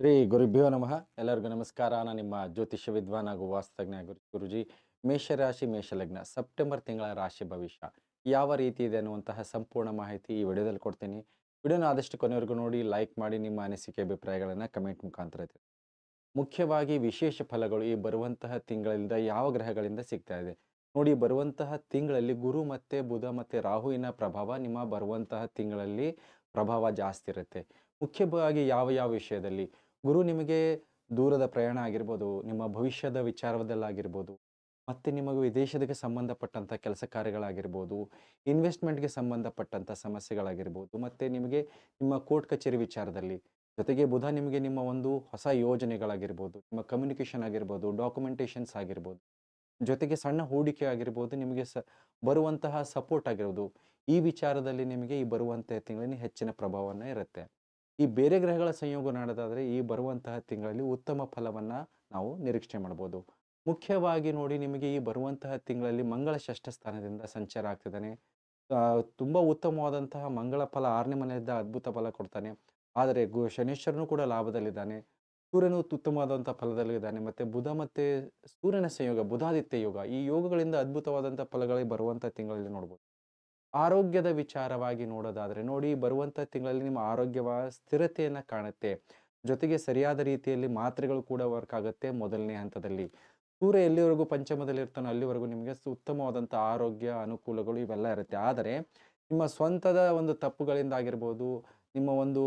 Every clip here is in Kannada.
ಶ್ರೀ ಗುರುಭ್ಯೋ ನಮಃ ಎಲ್ಲರಿಗೂ ನಮಸ್ಕಾರ ನಾನು ನಿಮ್ಮ ಜ್ಯೋತಿಷ್ಯ ವಿದ್ವಾನ್ ಹಾಗೂ ವಾಸ್ತಜ್ಞ ಗುರುಜಿ ಮೇಷರಾಶಿ ಮೇಷಲಗ್ನ ಸೆಪ್ಟೆಂಬರ್ ತಿಂಗಳ ರಾಶಿ ಭವಿಷ್ಯ ಯಾವ ರೀತಿ ಇದೆ ಅನ್ನುವಂತಹ ಸಂಪೂರ್ಣ ಮಾಹಿತಿ ಈ ವಿಡಿಯೋದಲ್ಲಿ ಕೊಡ್ತೀನಿ ವಿಡಿಯೋನ ಆದಷ್ಟು ಕೊನೆವರೆಗೂ ನೋಡಿ ಲೈಕ್ ಮಾಡಿ ನಿಮ್ಮ ಅನಿಸಿಕೆ ಅಭಿಪ್ರಾಯಗಳನ್ನು ಕಮೆಂಟ್ ಮುಖಾಂತರ ಮುಖ್ಯವಾಗಿ ವಿಶೇಷ ಫಲಗಳು ಈ ಬರುವಂತಹ ತಿಂಗಳಿಂದ ಯಾವ ಗ್ರಹಗಳಿಂದ ಸಿಗ್ತಾ ಇದೆ ನೋಡಿ ಬರುವಂತಹ ತಿಂಗಳಲ್ಲಿ ಗುರು ಮತ್ತು ಬುಧ ಮತ್ತು ರಾಹುವಿನ ಪ್ರಭಾವ ನಿಮ್ಮ ಬರುವಂತಹ ತಿಂಗಳಲ್ಲಿ ಪ್ರಭಾವ ಜಾಸ್ತಿ ಇರುತ್ತೆ ಮುಖ್ಯವಾಗಿ ಯಾವ ಯಾವ ವಿಷಯದಲ್ಲಿ ಗುರು ನಿಮಗೆ ದೂರದ ಪ್ರಯಾಣ ಆಗಿರ್ಬೋದು ನಿಮ್ಮ ಭವಿಷ್ಯದ ವಿಚಾರದಲ್ಲಾಗಿರ್ಬೋದು ಮತ್ತು ನಿಮಗೆ ವಿದೇಶದಕ್ಕೆ ಸಂಬಂಧಪಟ್ಟಂಥ ಕೆಲಸ ಕಾರ್ಯಗಳಾಗಿರ್ಬೋದು ಇನ್ವೆಸ್ಟ್ಮೆಂಟ್ಗೆ ಸಂಬಂಧಪಟ್ಟಂಥ ಸಮಸ್ಯೆಗಳಾಗಿರ್ಬೋದು ಮತ್ತು ನಿಮಗೆ ನಿಮ್ಮ ಕೋರ್ಟ್ ಕಚೇರಿ ವಿಚಾರದಲ್ಲಿ ಜೊತೆಗೆ ಬುಧ ನಿಮಗೆ ನಿಮ್ಮ ಒಂದು ಹೊಸ ಯೋಜನೆಗಳಾಗಿರ್ಬೋದು ನಿಮ್ಮ ಕಮ್ಯುನಿಕೇಷನ್ ಆಗಿರ್ಬೋದು ಡಾಕ್ಯುಮೆಂಟೇಷನ್ಸ್ ಆಗಿರ್ಬೋದು ಜೊತೆಗೆ ಸಣ್ಣ ಹೂಡಿಕೆ ಆಗಿರ್ಬೋದು ನಿಮಗೆ ಸ ಬರುವಂತಹ ಸಪೋರ್ಟ್ ಆಗಿರ್ಬೋದು ಈ ವಿಚಾರದಲ್ಲಿ ನಿಮಗೆ ಈ ಬರುವಂಥ ತಿಂಗಳಲ್ಲಿ ಹೆಚ್ಚಿನ ಪ್ರಭಾವವನ್ನು ಇರುತ್ತೆ ಈ ಬೇರೆ ಗ್ರಹಗಳ ಸಂಯೋಗ ನಡೆದಾದರೆ ಈ ಬರುವಂತಹ ತಿಂಗಳಲ್ಲಿ ಉತ್ತಮ ಫಲವನ್ನು ನಾವು ನಿರೀಕ್ಷೆ ಮಾಡ್ಬೋದು ಮುಖ್ಯವಾಗಿ ನೋಡಿ ನಿಮಗೆ ಈ ಬರುವಂತಹ ತಿಂಗಳಲ್ಲಿ ಮಂಗಳ ಷಷ್ಠ ಸ್ಥಾನದಿಂದ ಸಂಚಾರ ಆಗ್ತಿದ್ದಾನೆ ತುಂಬ ಉತ್ತಮವಾದಂತಹ ಮಂಗಳ ಫಲ ಆರನೇ ಮನೆಯಿಂದ ಅದ್ಭುತ ಫಲ ಕೊಡ್ತಾನೆ ಆದರೆ ಗು ಶನೇಶ್ವರನು ಕೂಡ ಲಾಭದಲ್ಲಿದ್ದಾನೆ ಸೂರ್ಯನು ಉತ್ತಮವಾದಂಥ ಫಲದಲ್ಲಿದ್ದಾನೆ ಮತ್ತು ಬುಧ ಮತ್ತು ಸೂರ್ಯನ ಸಂಯೋಗ ಬುಧಾದಿತ್ಯ ಯೋಗ ಈ ಯೋಗಗಳಿಂದ ಅದ್ಭುತವಾದಂಥ ಫಲಗಳಿಗೆ ಬರುವಂಥ ತಿಂಗಳಲ್ಲಿ ನೋಡ್ಬೋದು ಆರೋಗ್ಯದ ವಿಚಾರವಾಗಿ ನೋಡೋದಾದರೆ ನೋಡಿ ಬರುವಂಥ ತಿಂಗಳಲ್ಲಿ ನಿಮ್ಮ ಆರೋಗ್ಯವ ಸ್ಥಿರತೆಯನ್ನು ಕಾಣುತ್ತೆ ಜೊತೆಗೆ ಸರಿಯಾದ ರೀತಿಯಲ್ಲಿ ಮಾತ್ರೆಗಳು ಕೂಡ ವರ್ಕ್ ಆಗುತ್ತೆ ಮೊದಲನೇ ಹಂತದಲ್ಲಿ ಸೂರ್ಯ ಎಲ್ಲಿವರೆಗೂ ಪಂಚಮದಲ್ಲಿ ಇರ್ತಾನೋ ಅಲ್ಲಿವರೆಗೂ ನಿಮಗೆ ಉತ್ತಮವಾದಂಥ ಆರೋಗ್ಯ ಅನುಕೂಲಗಳು ಇವೆಲ್ಲ ಇರುತ್ತೆ ಆದರೆ ನಿಮ್ಮ ಸ್ವಂತದ ಒಂದು ತಪ್ಪುಗಳಿಂದ ಆಗಿರ್ಬೋದು ನಿಮ್ಮ ಒಂದು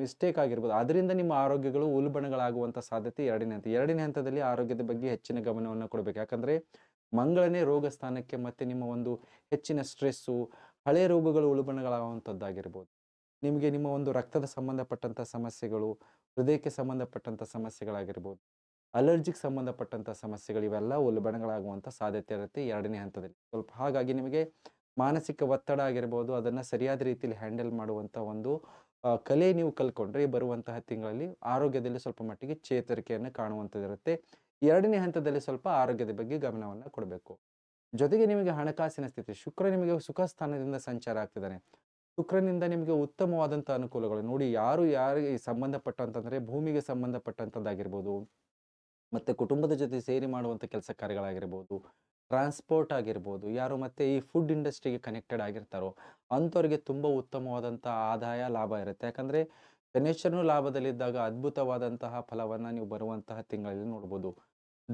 ಮಿಸ್ಟೇಕ್ ಆಗಿರ್ಬೋದು ಅದರಿಂದ ನಿಮ್ಮ ಆರೋಗ್ಯಗಳು ಉಲ್ಬಣಗಳಾಗುವಂಥ ಸಾಧ್ಯತೆ ಎರಡನೇ ಹಂತ ಎರಡನೇ ಹಂತದಲ್ಲಿ ಆರೋಗ್ಯದ ಬಗ್ಗೆ ಹೆಚ್ಚಿನ ಗಮನವನ್ನು ಕೊಡಬೇಕು ಯಾಕಂದರೆ ಮಂಗಳನೇ ರೋಗ ಸ್ಥಾನಕ್ಕೆ ಮತ್ತು ನಿಮ್ಮ ಒಂದು ಹೆಚ್ಚಿನ ಸ್ಟ್ರೆಸ್ಸು ಹಳೆ ರೋಗಗಳು ಉಳುಬಣಗಳಾಗುವಂಥದ್ದಾಗಿರ್ಬೋದು ನಿಮಗೆ ನಿಮ್ಮ ಒಂದು ರಕ್ತದ ಸಂಬಂಧಪಟ್ಟಂಥ ಸಮಸ್ಯೆಗಳು ಹೃದಯಕ್ಕೆ ಸಂಬಂಧಪಟ್ಟಂಥ ಸಮಸ್ಯೆಗಳಾಗಿರ್ಬೋದು ಅಲರ್ಜಿಗೆ ಸಂಬಂಧಪಟ್ಟಂಥ ಸಮಸ್ಯೆಗಳು ಇವೆಲ್ಲ ಉಲ್ಬಣಗಳಾಗುವಂಥ ಸಾಧ್ಯತೆ ಇರುತ್ತೆ ಎರಡನೇ ಹಂತದಲ್ಲಿ ಸ್ವಲ್ಪ ಹಾಗಾಗಿ ನಿಮಗೆ ಮಾನಸಿಕ ಒತ್ತಡ ಆಗಿರ್ಬೋದು ಅದನ್ನು ಸರಿಯಾದ ರೀತಿಯಲ್ಲಿ ಹ್ಯಾಂಡಲ್ ಮಾಡುವಂಥ ಒಂದು ಕಲೆ ನೀವು ಕಲ್ಕೊಂಡ್ರೆ ಬರುವಂತಹ ತಿಂಗಳಲ್ಲಿ ಆರೋಗ್ಯದಲ್ಲಿ ಸ್ವಲ್ಪ ಮಟ್ಟಿಗೆ ಚೇತರಿಕೆಯನ್ನು ಕಾಣುವಂಥದ್ದಿರುತ್ತೆ ಎರಡನೇ ಹಂತದಲ್ಲಿ ಸ್ವಲ್ಪ ಆರೋಗ್ಯದ ಬಗ್ಗೆ ಗಮನವನ್ನು ಕೊಡಬೇಕು ಜೊತೆಗೆ ನಿಮಗೆ ಹಣಕಾಸಿನ ಸ್ಥಿತಿ ಶುಕ್ರ ನಿಮಗೆ ಸುಖ ಸ್ಥಾನದಿಂದ ಸಂಚಾರ ಆಗ್ತಿದ್ದಾನೆ ಶುಕ್ರನಿಂದ ನಿಮಗೆ ಉತ್ತಮವಾದಂಥ ಅನುಕೂಲಗಳು ನೋಡಿ ಯಾರು ಯಾರಿಗೆ ಸಂಬಂಧಪಟ್ಟಂತಂದರೆ ಭೂಮಿಗೆ ಸಂಬಂಧಪಟ್ಟಂಥದ್ದಾಗಿರ್ಬೋದು ಮತ್ತು ಕುಟುಂಬದ ಜೊತೆ ಸೇರಿ ಮಾಡುವಂಥ ಕೆಲಸ ಕಾರ್ಯಗಳಾಗಿರ್ಬೋದು ಟ್ರಾನ್ಸ್ಪೋರ್ಟ್ ಆಗಿರ್ಬೋದು ಯಾರು ಮತ್ತೆ ಈ ಫುಡ್ ಇಂಡಸ್ಟ್ರಿಗೆ ಕನೆಕ್ಟೆಡ್ ಆಗಿರ್ತಾರೋ ಅಂಥವ್ರಿಗೆ ತುಂಬ ಉತ್ತಮವಾದಂಥ ಆದಾಯ ಲಾಭ ಇರುತ್ತೆ ಯಾಕಂದರೆ ಗಣೇಶನು ಲಾಭದಲ್ಲಿದ್ದಾಗ ಅದ್ಭುತವಾದಂತಹ ಫಲವನ್ನು ನೀವು ಬರುವಂತಹ ತಿಂಗಳಲ್ಲಿ ನೋಡ್ಬೋದು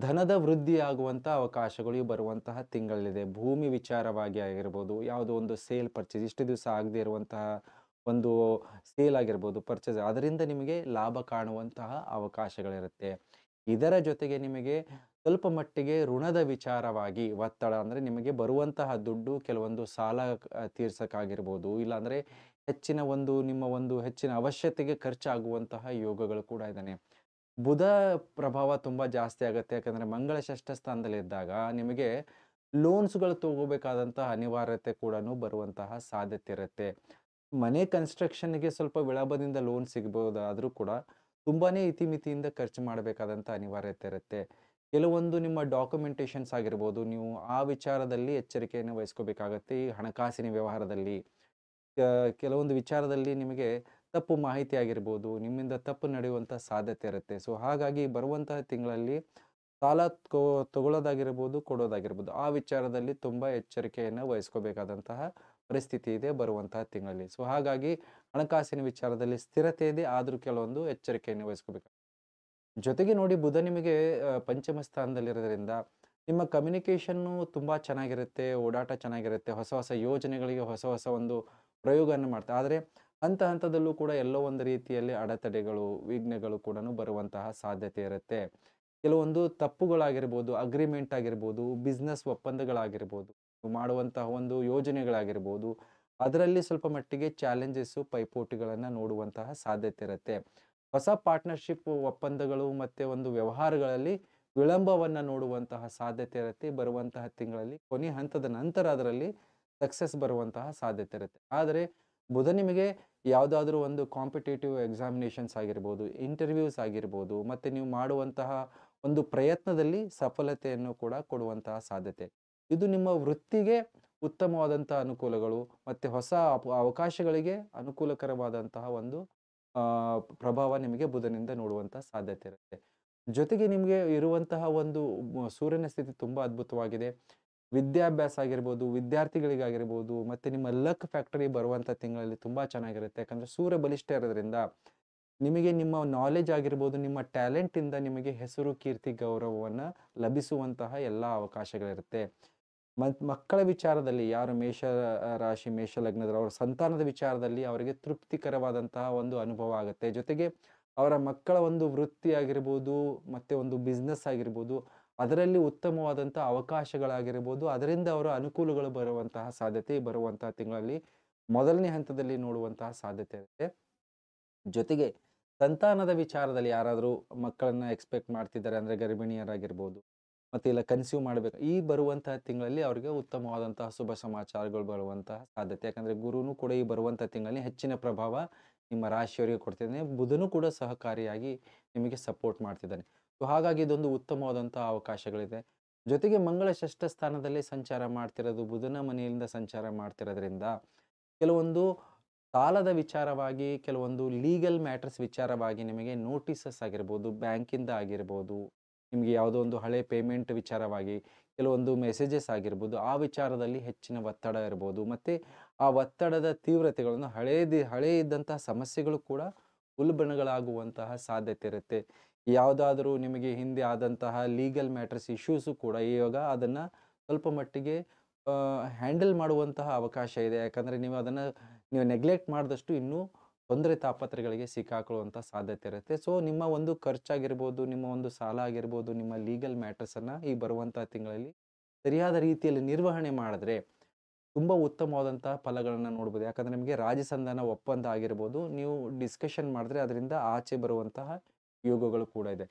ಧನದ ವೃದ್ಧಿಯಾಗುವಂಥ ಅವಕಾಶಗಳು ಬರುವಂತಹ ತಿಂಗಳಿದೆ ಭೂಮಿ ವಿಚಾರವಾಗಿ ಆಗಿರ್ಬೋದು ಯಾವುದೋ ಒಂದು ಸೇಲ್ ಪರ್ಚೇಸ್ ಇಷ್ಟು ದಿವಸ ಆಗದೆ ಇರುವಂತಹ ಒಂದು ಸೇಲ್ ಆಗಿರ್ಬೋದು ಪರ್ಚೇಸ್ ಅದರಿಂದ ನಿಮಗೆ ಲಾಭ ಕಾಣುವಂತಹ ಅವಕಾಶಗಳಿರುತ್ತೆ ಇದರ ಜೊತೆಗೆ ನಿಮಗೆ ಸ್ವಲ್ಪ ಮಟ್ಟಿಗೆ ಋಣದ ವಿಚಾರವಾಗಿ ಒತ್ತಡ ಅಂದರೆ ನಿಮಗೆ ಬರುವಂತಹ ದುಡ್ಡು ಕೆಲವೊಂದು ಸಾಲ ತೀರ್ಸೋಕ್ಕಾಗಿರ್ಬೋದು ಇಲ್ಲಾಂದರೆ ಹೆಚ್ಚಿನ ಒಂದು ನಿಮ್ಮ ಒಂದು ಹೆಚ್ಚಿನ ಅವಶ್ಯತೆಗೆ ಖರ್ಚಾಗುವಂತಹ ಯೋಗಗಳು ಕೂಡ ಇದ್ದಾನೆ ಬುಧ ಪ್ರಭಾವ ತುಂಬ ಜಾಸ್ತಿ ಆಗುತ್ತೆ ಯಾಕಂದರೆ ಮಂಗಳ ಷಷ್ಠ ಇದ್ದಾಗ ನಿಮಗೆ ಲೋನ್ಸ್ಗಳು ತಗೋಬೇಕಾದಂತಹ ಅನಿವಾರ್ಯತೆ ಕೂಡ ಬರುವಂತಹ ಸಾಧ್ಯತೆ ಇರುತ್ತೆ ಮನೆ ಕನ್ಸ್ಟ್ರಕ್ಷನ್ಗೆ ಸ್ವಲ್ಪ ವಿಳಂಬದಿಂದ ಲೋನ್ ಸಿಗ್ಬೋದಾದರೂ ಕೂಡ ತುಂಬಾ ಇತಿಮಿತಿಯಿಂದ ಖರ್ಚು ಮಾಡಬೇಕಾದಂಥ ಅನಿವಾರ್ಯತೆ ಇರುತ್ತೆ ಕೆಲವೊಂದು ನಿಮ್ಮ ಡಾಕ್ಯುಮೆಂಟೇಷನ್ಸ್ ಆಗಿರ್ಬೋದು ನೀವು ಆ ವಿಚಾರದಲ್ಲಿ ಎಚ್ಚರಿಕೆಯನ್ನು ವಹಿಸ್ಕೋಬೇಕಾಗತ್ತೆ ಈ ಹಣಕಾಸಿನ ವ್ಯವಹಾರದಲ್ಲಿ ಕೆಲವೊಂದು ವಿಚಾರದಲ್ಲಿ ನಿಮಗೆ ತಪ್ಪು ಮಾಹಿತಿ ಆಗಿರ್ಬೋದು ನಿಮ್ಮಿಂದ ತಪ್ಪು ನಡೆಯುವಂಥ ಸಾಧ್ಯತೆ ಇರುತ್ತೆ ಸೊ ಹಾಗಾಗಿ ಬರುವಂತಹ ತಿಂಗಳಲ್ಲಿ ಸಾಲ ಕೋ ತಗೊಳ್ಳೋದಾಗಿರ್ಬೋದು ಕೊಡೋದಾಗಿರ್ಬೋದು ಆ ವಿಚಾರದಲ್ಲಿ ತುಂಬ ಎಚ್ಚರಿಕೆಯನ್ನು ವಹಿಸ್ಕೋಬೇಕಾದಂತಹ ಪರಿಸ್ಥಿತಿ ಇದೆ ಬರುವಂತಹ ತಿಂಗಳಲ್ಲಿ ಸೊ ಹಾಗಾಗಿ ಹಣಕಾಸಿನ ವಿಚಾರದಲ್ಲಿ ಸ್ಥಿರತೆ ಇದೆ ಆದರೂ ಕೆಲವೊಂದು ಎಚ್ಚರಿಕೆಯನ್ನು ವಹಿಸ್ಕೋಬೇಕು ಜೊತೆಗೆ ನೋಡಿ ಬುಧ ನಿಮಗೆ ಪಂಚಮ ಸ್ಥಾನದಲ್ಲಿರೋದ್ರಿಂದ ನಿಮ್ಮ ಕಮ್ಯುನಿಕೇಷನ್ನು ತುಂಬ ಚೆನ್ನಾಗಿರುತ್ತೆ ಓಡಾಟ ಚೆನ್ನಾಗಿರುತ್ತೆ ಹೊಸ ಹೊಸ ಯೋಜನೆಗಳಿಗೆ ಹೊಸ ಹೊಸ ಒಂದು ಪ್ರಯೋಗವನ್ನು ಮಾಡ್ತಾರೆ ಆದರೆ ಹಂತ ಹಂತದಲ್ಲೂ ಕೂಡ ಎಲ್ಲೋ ಒಂದು ರೀತಿಯಲ್ಲಿ ಅಡೆತಡೆಗಳು ವಿಘ್ನೆಗಳು ಕೂಡ ಬರುವಂತಹ ಸಾಧ್ಯತೆ ಇರುತ್ತೆ ಕೆಲವೊಂದು ತಪ್ಪುಗಳಾಗಿರ್ಬೋದು ಅಗ್ರಿಮೆಂಟ್ ಆಗಿರ್ಬೋದು ಬಿಸ್ನೆಸ್ ಒಪ್ಪಂದಗಳಾಗಿರ್ಬೋದು ಮಾಡುವಂತಹ ಒಂದು ಯೋಜನೆಗಳಾಗಿರ್ಬೋದು ಅದರಲ್ಲಿ ಸ್ವಲ್ಪ ಮಟ್ಟಿಗೆ ಚಾಲೆಂಜಸ್ಸು ಪೈಪೋಟಿಗಳನ್ನು ನೋಡುವಂತಹ ಸಾಧ್ಯತೆ ಇರುತ್ತೆ ಹೊಸ ಪಾರ್ಟ್ನರ್ಶಿಪ್ ಒಪ್ಪಂದಗಳು ಮತ್ತು ಒಂದು ವ್ಯವಹಾರಗಳಲ್ಲಿ ವಿಳಂಬವನ್ನು ನೋಡುವಂತಹ ಸಾಧ್ಯತೆ ಇರುತ್ತೆ ಬರುವಂತಹ ತಿಂಗಳಲ್ಲಿ ಕೊನೆ ಹಂತದ ನಂತರ ಅದರಲ್ಲಿ ಸಕ್ಸಸ್ ಬರುವಂತಹ ಸಾಧ್ಯತೆ ಇರುತ್ತೆ ಆದರೆ ಬುಧ ನಿಮಗೆ ಯಾವುದಾದ್ರೂ ಒಂದು ಕಾಂಪಿಟೇಟಿವ್ ಎಕ್ಸಾಮಿನೇಷನ್ಸ್ ಆಗಿರ್ಬೋದು ಇಂಟರ್ವ್ಯೂಸ್ ಆಗಿರ್ಬೋದು ಮತ್ತು ನೀವು ಮಾಡುವಂತಹ ಒಂದು ಪ್ರಯತ್ನದಲ್ಲಿ ಸಫಲತೆಯನ್ನು ಕೂಡ ಕೊಡುವಂತಹ ಸಾಧ್ಯತೆ ಇದು ನಿಮ್ಮ ವೃತ್ತಿಗೆ ಉತ್ತಮವಾದಂತಹ ಅನುಕೂಲಗಳು ಮತ್ತು ಹೊಸ ಅವಕಾಶಗಳಿಗೆ ಅನುಕೂಲಕರವಾದಂತಹ ಒಂದು ಪ್ರಭಾವ ನಿಮಗೆ ಬುಧನಿಂದ ನೋಡುವಂತಹ ಸಾಧ್ಯತೆ ಇರುತ್ತೆ ಜೊತೆಗೆ ನಿಮಗೆ ಇರುವಂತಹ ಒಂದು ಸೂರ್ಯನ ಸ್ಥಿತಿ ತುಂಬ ಅದ್ಭುತವಾಗಿದೆ ವಿದ್ಯಾಭ್ಯಾಸ ಆಗಿರ್ಬೋದು ವಿದ್ಯಾರ್ಥಿಗಳಿಗಾಗಿರ್ಬೋದು ಮತ್ತು ನಿಮ್ಮ ಲಕ್ ಫ್ಯಾಕ್ಟರಿ ಬರುವಂಥ ತಿಂಗಳಲ್ಲಿ ತುಂಬ ಚೆನ್ನಾಗಿರುತ್ತೆ ಯಾಕಂದರೆ ಸೂರ್ಯ ಬಲಿಷ್ಠ ಇರೋದ್ರಿಂದ ನಿಮಗೆ ನಿಮ್ಮ ನಾಲೆಜ್ ಆಗಿರ್ಬೋದು ನಿಮ್ಮ ಟ್ಯಾಲೆಂಟಿಂದ ನಿಮಗೆ ಹೆಸರು ಕೀರ್ತಿ ಗೌರವವನ್ನು ಲಭಿಸುವಂತಹ ಎಲ್ಲ ಅವಕಾಶಗಳಿರುತ್ತೆ ಮಕ್ಕಳ ವಿಚಾರದಲ್ಲಿ ಯಾರು ಮೇಷ ರಾಶಿ ಮೇಷ ಲಗ್ನದವರು ಅವರ ಸಂತಾನದ ವಿಚಾರದಲ್ಲಿ ಅವರಿಗೆ ತೃಪ್ತಿಕರವಾದಂತಹ ಒಂದು ಅನುಭವ ಆಗುತ್ತೆ ಜೊತೆಗೆ ಅವರ ಮಕ್ಕಳ ಒಂದು ವೃತ್ತಿ ಆಗಿರ್ಬೋದು ಮತ್ತು ಒಂದು ಬಿಸ್ನೆಸ್ ಆಗಿರ್ಬೋದು ಅದರಲ್ಲಿ ಉತ್ತಮವಾದಂಥ ಅವಕಾಶಗಳಾಗಿರ್ಬೋದು ಅದರಿಂದ ಅವರ ಅನುಕೂಲಗಳು ಬರುವಂತಹ ಸಾಧ್ಯತೆ ಬರುವಂತಹ ತಿಂಗಳಲ್ಲಿ ಮೊದಲನೇ ಹಂತದಲ್ಲಿ ನೋಡುವಂತಹ ಸಾಧ್ಯತೆ ಇರುತ್ತೆ ಜೊತೆಗೆ ಸಂತಾನದ ವಿಚಾರದಲ್ಲಿ ಯಾರಾದರೂ ಮಕ್ಕಳನ್ನ ಎಕ್ಸ್ಪೆಕ್ಟ್ ಮಾಡ್ತಿದ್ದಾರೆ ಅಂದರೆ ಗರ್ಭಿಣಿಯರಾಗಿರ್ಬೋದು ಮತ್ತು ಇಲ್ಲ ಕನ್ಸ್ಯೂಮ್ ಮಾಡಬೇಕು ಈ ಬರುವಂತಹ ತಿಂಗಳಲ್ಲಿ ಅವರಿಗೆ ಉತ್ತಮವಾದಂತಹ ಶುಭ ಸಮಾಚಾರಗಳು ಬರುವಂತಹ ಸಾಧ್ಯತೆ ಯಾಕಂದರೆ ಗುರುನು ಕೂಡ ಈ ಬರುವಂತಹ ತಿಂಗಳಲ್ಲಿ ಹೆಚ್ಚಿನ ಪ್ರಭಾವ ನಿಮ್ಮ ರಾಶಿಯವರಿಗೆ ಕೊಡ್ತಿದ್ದಾನೆ ಬುಧನು ಕೂಡ ಸಹಕಾರಿಯಾಗಿ ನಿಮಗೆ ಸಪೋರ್ಟ್ ಮಾಡ್ತಿದ್ದಾನೆ ಸೊ ಹಾಗಾಗಿ ಇದೊಂದು ಉತ್ತಮವಾದಂಥ ಅವಕಾಶಗಳಿದೆ ಜೊತೆಗೆ ಮಂಗಳ ಷಷ್ಠ ಸ್ಥಾನದಲ್ಲಿ ಸಂಚಾರ ಮಾಡ್ತಿರೋದು ಬುಧನ ಮನೆಯಿಂದ ಸಂಚಾರ ಮಾಡ್ತಿರೋದ್ರಿಂದ ಕೆಲವೊಂದು ಸಾಲದ ವಿಚಾರವಾಗಿ ಕೆಲವೊಂದು ಲೀಗಲ್ ಮ್ಯಾಟರ್ಸ್ ವಿಚಾರವಾಗಿ ನಿಮಗೆ ನೋಟಿಸಸ್ ಆಗಿರ್ಬೋದು ಬ್ಯಾಂಕಿಂದ ಆಗಿರ್ಬೋದು ನಿಮಗೆ ಯಾವುದೋ ಒಂದು ಹಳೆ ಪೇಮೆಂಟ್ ವಿಚಾರವಾಗಿ ಕೆಲವೊಂದು ಮೆಸೇಜಸ್ ಆಗಿರ್ಬೋದು ಆ ವಿಚಾರದಲ್ಲಿ ಹೆಚ್ಚಿನ ಒತ್ತಡ ಇರ್ಬೋದು ಮತ್ತು ಆ ಒತ್ತಡದ ತೀವ್ರತೆಗಳನ್ನು ಹಳೇದಿ ಹಳೇ ಇದ್ದಂತಹ ಸಮಸ್ಯೆಗಳು ಕೂಡ ಉಲ್ಬಣಗಳಾಗುವಂತಹ ಸಾಧ್ಯತೆ ಇರುತ್ತೆ ಯಾವುದಾದ್ರೂ ನಿಮಗೆ ಹಿಂದೆ ಆದಂತಹ ಲೀಗಲ್ ಮ್ಯಾಟ್ರಸ್ ಇಶ್ಯೂಸು ಕೂಡ ಇವಾಗ ಅದನ್ನು ಸ್ವಲ್ಪ ಮಟ್ಟಿಗೆ ಹ್ಯಾಂಡಲ್ ಮಾಡುವಂತಹ ಅವಕಾಶ ಇದೆ ಯಾಕಂದರೆ ನೀವು ಅದನ್ನು ನೀವು ನೆಗ್ಲೆಕ್ಟ್ ಮಾಡಿದಷ್ಟು ಇನ್ನೂ ತೊಂದರೆ ತಾಪತ್ರೆಗಳಿಗೆ ಸಿಕ್ಕಾಕೊಳ್ಳುವಂಥ ಸಾಧ್ಯತೆ ಇರುತ್ತೆ ಸೊ ನಿಮ್ಮ ಒಂದು ಖರ್ಚಾಗಿರ್ಬೋದು ನಿಮ್ಮ ಒಂದು ಸಾಲ ಆಗಿರ್ಬೋದು ನಿಮ್ಮ ಲೀಗಲ್ ಮ್ಯಾಟ್ರಸನ್ನು ಈ ಬರುವಂಥ ತಿಂಗಳಲ್ಲಿ ಸರಿಯಾದ ರೀತಿಯಲ್ಲಿ ನಿರ್ವಹಣೆ ಮಾಡಿದ್ರೆ ತುಂಬ ಉತ್ತಮವಾದಂತಹ ಫಲಗಳನ್ನು ನೋಡ್ಬೋದು ಯಾಕಂದರೆ ನಿಮಗೆ ರಾಜಸಂಧಾನ ಒಪ್ಪಂದ ಆಗಿರ್ಬೋದು ನೀವು ಡಿಸ್ಕಷನ್ ಮಾಡಿದ್ರೆ ಅದರಿಂದ ಆಚೆ ಬರುವಂತಹ ಯೋಗಗಳು ಕೂಡ ಇದೆ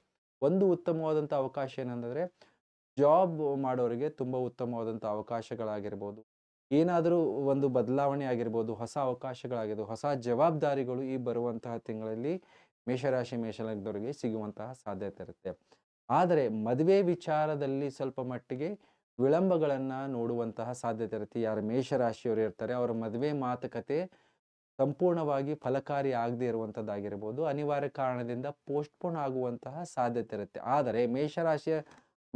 ಒಂದು ಉತ್ತಮವಾದಂಥ ಅವಕಾಶ ಏನಂದರೆ ಜಾಬ್ ಮಾಡೋರಿಗೆ ತುಂಬ ಉತ್ತಮವಾದಂಥ ಅವಕಾಶಗಳಾಗಿರ್ಬೋದು ಏನಾದರೂ ಒಂದು ಬದಲಾವಣೆ ಆಗಿರ್ಬೋದು ಹೊಸ ಅವಕಾಶಗಳಾಗಿರ್ಬೋದು ಹೊಸ ಜವಾಬ್ದಾರಿಗಳು ಈ ಬರುವಂತಹ ತಿಂಗಳಲ್ಲಿ ಮೇಷರಾಶಿ ಮೇಷಲಗ್ನವರಿಗೆ ಸಿಗುವಂತಹ ಸಾಧ್ಯತೆ ಇರುತ್ತೆ ಆದರೆ ಮದುವೆ ವಿಚಾರದಲ್ಲಿ ಸ್ವಲ್ಪ ಮಟ್ಟಿಗೆ ವಿಳಂಬಗಳನ್ನು ನೋಡುವಂತಹ ಸಾಧ್ಯತೆ ಇರುತ್ತೆ ಯಾರು ಮೇಷರಾಶಿಯವರು ಇರ್ತಾರೆ ಅವರ ಮದುವೆ ಮಾತುಕತೆ ಸಂಪೂರ್ಣವಾಗಿ ಫಲಕಾರಿ ಆಗದೇ ಇರುವಂಥದ್ದಾಗಿರ್ಬೋದು ಅನಿವಾರ್ಯ ಕಾರಣದಿಂದ ಪೋಸ್ಟ್ಪೋನ್ ಆಗುವಂತಹ ಸಾಧ್ಯತೆ ಇರುತ್ತೆ ಆದರೆ ಮೇಷರಾಶಿಯ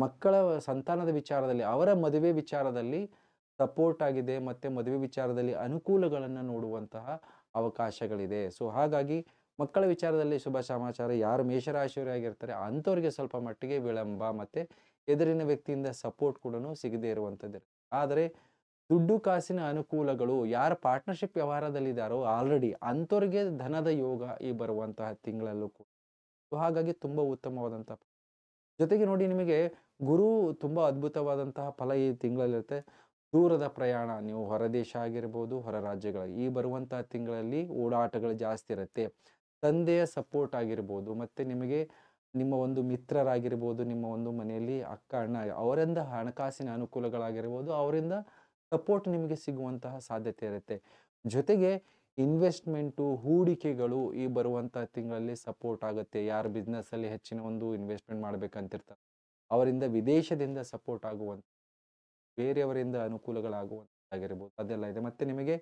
ಮಕ್ಕಳ ಸಂತಾನದ ವಿಚಾರದಲ್ಲಿ ಅವರ ಮದುವೆ ವಿಚಾರದಲ್ಲಿ ಸಪೋರ್ಟ್ ಆಗಿದೆ ಮತ್ತು ಮದುವೆ ವಿಚಾರದಲ್ಲಿ ಅನುಕೂಲಗಳನ್ನು ನೋಡುವಂತಹ ಅವಕಾಶಗಳಿದೆ ಸೊ ಹಾಗಾಗಿ ಮಕ್ಕಳ ವಿಚಾರದಲ್ಲಿ ಶುಭ ಸಮಾಚಾರ ಯಾರು ಮೇಷರಾಶಿಯವರಾಗಿರ್ತಾರೆ ಅಂಥವ್ರಿಗೆ ಸ್ವಲ್ಪ ಮಟ್ಟಿಗೆ ವಿಳಂಬ ಮತ್ತು ಎದುರಿನ ವ್ಯಕ್ತಿಯಿಂದ ಸಪೋರ್ಟ್ ಕೂಡ ಸಿಗದೇ ಇರುವಂಥದ್ದು ಆದರೆ ದುಡ್ಡು ಕಾಸಿನ ಅನುಕೂಲಗಳು ಯಾರು ಪಾರ್ಟ್ನರ್ಶಿಪ್ ವ್ಯವಹಾರದಲ್ಲಿದ್ದಾರೋ ಆಲ್ರೆಡಿ ಅಂಥವ್ರಿಗೆ ಧನದ ಯೋಗ ಈ ಬರುವಂತಹ ತಿಂಗಳಲ್ಲೂ ಕೂಡ ಹಾಗಾಗಿ ತುಂಬ ಉತ್ತಮವಾದಂತಹ ಜೊತೆಗೆ ನೋಡಿ ನಿಮಗೆ ಗುರು ತುಂಬ ಅದ್ಭುತವಾದಂತಹ ಫಲ ಈ ತಿಂಗಳಲ್ಲಿರುತ್ತೆ ದೂರದ ಪ್ರಯಾಣ ನೀವು ದೇಶ ಆಗಿರ್ಬೋದು ಹೊರ ರಾಜ್ಯಗಳ ಈ ಬರುವಂತಹ ತಿಂಗಳಲ್ಲಿ ಓಡಾಟಗಳು ಜಾಸ್ತಿ ಇರುತ್ತೆ ತಂದೆಯ ಸಪೋರ್ಟ್ ಆಗಿರ್ಬೋದು ಮತ್ತು ನಿಮಗೆ ನಿಮ್ಮ ಒಂದು ಮಿತ್ರರಾಗಿರ್ಬೋದು ನಿಮ್ಮ ಒಂದು ಮನೆಯಲ್ಲಿ ಅಕ್ಕ ಅಣ್ಣ ಅವರಿಂದ ಹಣಕಾಸಿನ ಅನುಕೂಲಗಳಾಗಿರ್ಬೋದು ಅವರಿಂದ ಸಪೋರ್ಟ್ ನಿಮಗೆ ಸಿಗುವಂತಹ ಸಾಧ್ಯತೆ ಇರುತ್ತೆ ಜೊತೆಗೆ ಇನ್ವೆಸ್ಟ್ಮೆಂಟು ಹೂಡಿಕೆಗಳು ಈ ಬರುವಂಥ ತಿಂಗಳಲ್ಲಿ ಸಪೋರ್ಟ್ ಆಗುತ್ತೆ ಯಾರು ಬಿಸ್ನೆಸ್ಸಲ್ಲಿ ಹೆಚ್ಚಿನ ಒಂದು ಇನ್ವೆಸ್ಟ್ಮೆಂಟ್ ಮಾಡಬೇಕಂತಿರ್ತಾರೆ ಅವರಿಂದ ವಿದೇಶದಿಂದ ಸಪೋರ್ಟ್ ಆಗುವಂಥ ಬೇರೆಯವರಿಂದ ಅನುಕೂಲಗಳಾಗುವಂಥದ್ದಾಗಿರ್ಬೋದು ಅದೆಲ್ಲ ಇದೆ ಮತ್ತು ನಿಮಗೆ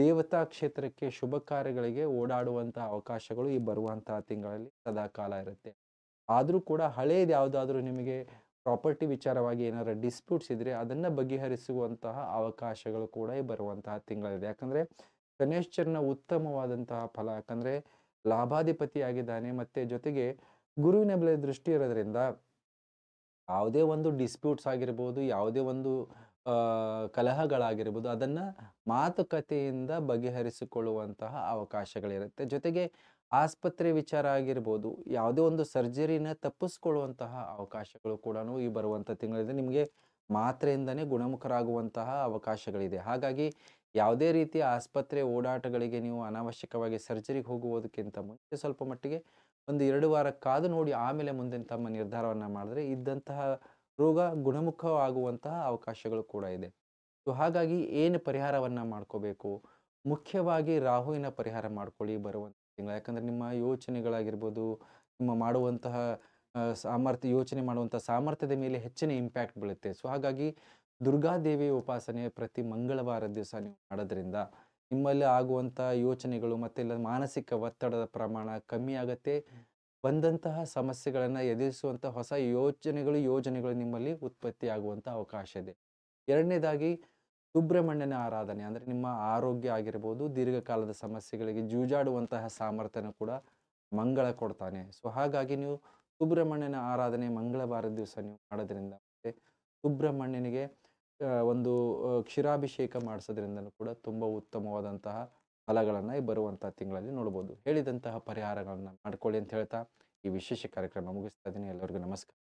ದೇವತಾ ಕ್ಷೇತ್ರಕ್ಕೆ ಶುಭ ಕಾರ್ಯಗಳಿಗೆ ಓಡಾಡುವಂಥ ಅವಕಾಶಗಳು ಈ ಬರುವಂತಹ ತಿಂಗಳಲ್ಲಿ ಸದಾಕಾಲ ಇರುತ್ತೆ ಆದರೂ ಕೂಡ ಹಳೇದು ಯಾವುದಾದ್ರೂ ನಿಮಗೆ ಪ್ರಾಪರ್ಟಿ ವಿಚಾರವಾಗಿ ಏನಾದರೂ ಡಿಸ್ಪ್ಯೂಟ್ಸ್ ಇದ್ರೆ ಅದನ್ನು ಬಗೆಹರಿಸುವಂತಹ ಅವಕಾಶಗಳು ಕೂಡ ಬರುವಂತಹ ತಿಂಗಳಿದೆ ಯಾಕಂದರೆ ಗಣೇಶ್ಚರನ ಉತ್ತಮವಾದಂತಹ ಫಲ ಯಾಕಂದರೆ ಆಗಿದ್ದಾನೆ ಮತ್ತು ಜೊತೆಗೆ ಗುರುವಿನ ಬೆಲೆ ದೃಷ್ಟಿ ಇರೋದ್ರಿಂದ ಯಾವುದೇ ಒಂದು ಡಿಸ್ಪ್ಯೂಟ್ಸ್ ಆಗಿರ್ಬೋದು ಯಾವುದೇ ಒಂದು ಕಲಹಗಳಾಗಿರ್ಬೋದು ಅದನ್ನು ಮಾತುಕತೆಯಿಂದ ಬಗೆಹರಿಸಿಕೊಳ್ಳುವಂತಹ ಅವಕಾಶಗಳಿರುತ್ತೆ ಜೊತೆಗೆ ಆಸ್ಪತ್ರೆ ವಿಚಾರ ಆಗಿರ್ಬೋದು ಯಾವುದೇ ಒಂದು ಸರ್ಜರಿನ ತಪ್ಪಿಸ್ಕೊಳ್ಳುವಂತಹ ಅವಕಾಶಗಳು ಕೂಡ ಈ ಬರುವಂಥ ತಿಂಗಳಿಂದ ನಿಮಗೆ ಮಾತ್ರೆಯಿಂದನೇ ಗುಣಮುಖರಾಗುವಂತಹ ಅವಕಾಶಗಳಿದೆ ಹಾಗಾಗಿ ಯಾವುದೇ ರೀತಿಯ ಆಸ್ಪತ್ರೆ ಓಡಾಟಗಳಿಗೆ ನೀವು ಅನಾವಶ್ಯಕವಾಗಿ ಸರ್ಜರಿಗೆ ಹೋಗುವುದಕ್ಕಿಂತ ಮುಂಚೆ ಸ್ವಲ್ಪ ಮಟ್ಟಿಗೆ ಒಂದು ಎರಡು ವಾರ ಕಾದು ನೋಡಿ ಆಮೇಲೆ ಮುಂದೆ ತಮ್ಮ ನಿರ್ಧಾರವನ್ನು ಮಾಡಿದ್ರೆ ಇದ್ದಂತಹ ರೋಗ ಗುಣಮುಖವಾಗುವಂತಹ ಅವಕಾಶಗಳು ಕೂಡ ಇದೆ ಸೊ ಹಾಗಾಗಿ ಏನು ಪರಿಹಾರವನ್ನು ಮಾಡ್ಕೋಬೇಕು ಮುಖ್ಯವಾಗಿ ರಾಹುವಿನ ಪರಿಹಾರ ಮಾಡ್ಕೊಳ್ಳಿ ಬರುವಂಥ ತಿಂಗಳ ಯಾಕಂದರೆ ನಿಮ್ಮ ಯೋಚನೆಗಳಾಗಿರ್ಬೋದು ನಿಮ್ಮ ಮಾಡುವಂತಹ ಸಾಮರ್ಥ್ಯ ಯೋಚನೆ ಮಾಡುವಂಥ ಸಾಮರ್ಥ್ಯದ ಮೇಲೆ ಹೆಚ್ಚಿನ ಇಂಪ್ಯಾಕ್ಟ್ ಬೀಳುತ್ತೆ ಸೊ ಹಾಗಾಗಿ ದುರ್ಗಾದೇವಿ ಉಪಾಸನೆ ಪ್ರತಿ ಮಂಗಳವಾರ ದಿವಸ ನೀವು ಮಾಡೋದ್ರಿಂದ ನಿಮ್ಮಲ್ಲಿ ಆಗುವಂಥ ಯೋಚನೆಗಳು ಇಲ್ಲ ಮಾನಸಿಕ ಒತ್ತಡದ ಪ್ರಮಾಣ ಕಮ್ಮಿ ಆಗುತ್ತೆ ಬಂದಂತಹ ಸಮಸ್ಯೆಗಳನ್ನು ಎದುರಿಸುವಂಥ ಹೊಸ ಯೋಚನೆಗಳು ಯೋಜನೆಗಳು ನಿಮ್ಮಲ್ಲಿ ಉತ್ಪತ್ತಿ ಆಗುವಂಥ ಅವಕಾಶ ಇದೆ ಎರಡನೇದಾಗಿ ಸುಬ್ರಹ್ಮಣ್ಯನ ಆರಾಧನೆ ಅಂದರೆ ನಿಮ್ಮ ಆರೋಗ್ಯ ಆಗಿರ್ಬೋದು ದೀರ್ಘಕಾಲದ ಸಮಸ್ಯೆಗಳಿಗೆ ಜೂಜಾಡುವಂತಹ ಸಾಮರ್ಥ್ಯನ ಕೂಡ ಮಂಗಳ ಕೊಡ್ತಾನೆ ಸೊ ಹಾಗಾಗಿ ನೀವು ಸುಬ್ರಹ್ಮಣ್ಯನ ಆರಾಧನೆ ಮಂಗಳವಾರದ ದಿವಸ ನೀವು ಮಾಡೋದ್ರಿಂದ ಮತ್ತು ಸುಬ್ರಹ್ಮಣ್ಯನಿಗೆ ಒಂದು ಕ್ಷೀರಾಭಿಷೇಕ ಮಾಡಿಸೋದ್ರಿಂದಲೂ ಕೂಡ ತುಂಬ ಉತ್ತಮವಾದಂತಹ ಫಲಗಳನ್ನು ಬರುವಂತಹ ತಿಂಗಳಲ್ಲಿ ನೋಡ್ಬೋದು ಹೇಳಿದಂತಹ ಪರಿಹಾರಗಳನ್ನು ಮಾಡ್ಕೊಳ್ಳಿ ಅಂತ ಹೇಳ್ತಾ ಈ ವಿಶೇಷ ಕಾರ್ಯಕ್ರಮ ಮುಗಿಸ್ತಾ ಇದ್ದೀನಿ ಎಲ್ಲರಿಗೂ ನಮಸ್ಕಾರ